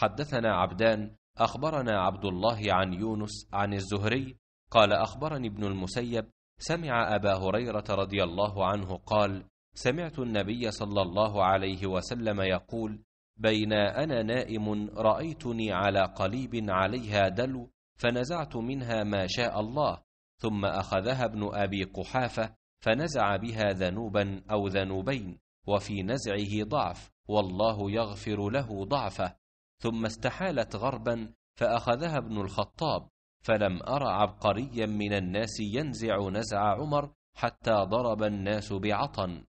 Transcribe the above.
حدثنا عبدان أخبرنا عبد الله عن يونس عن الزهري قال أخبرني ابن المسيب سمع أبا هريرة رضي الله عنه قال سمعت النبي صلى الله عليه وسلم يقول بين أنا نائم رأيتني على قليب عليها دلو فنزعت منها ما شاء الله ثم أخذها ابن أبي قحافة فنزع بها ذنوبا أو ذنوبين وفي نزعه ضعف والله يغفر له ضعفه ثم استحالت غربا فأخذها ابن الخطاب فلم أرى عبقريا من الناس ينزع نزع عمر حتى ضرب الناس بعطن